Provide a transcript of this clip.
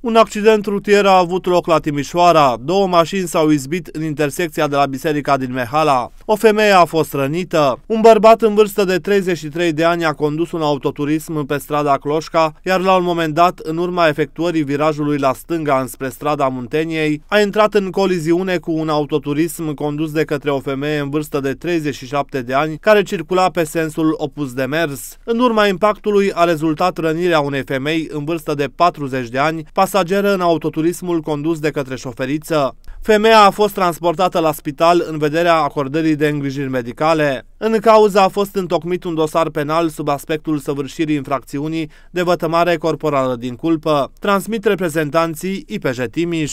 Un accident rutier a avut loc la Timișoara. Două mașini s-au izbit în intersecția de la biserica din Mehala. O femeie a fost rănită. Un bărbat în vârstă de 33 de ani a condus un autoturism pe strada Cloșca, iar la un moment dat, în urma efectuării virajului la stânga înspre strada Munteniei, a intrat în coliziune cu un autoturism condus de către o femeie în vârstă de 37 de ani, care circula pe sensul opus de mers. În urma impactului a rezultat rănirea unei femei în vârstă de 40 de ani, pasageră în autoturismul condus de către șoferiță. Femeia a fost transportată la spital în vederea acordării de îngrijiri medicale. În cauza a fost întocmit un dosar penal sub aspectul săvârșirii infracțiunii de vătămare corporală din culpă, transmit reprezentanții IPJ Timiș.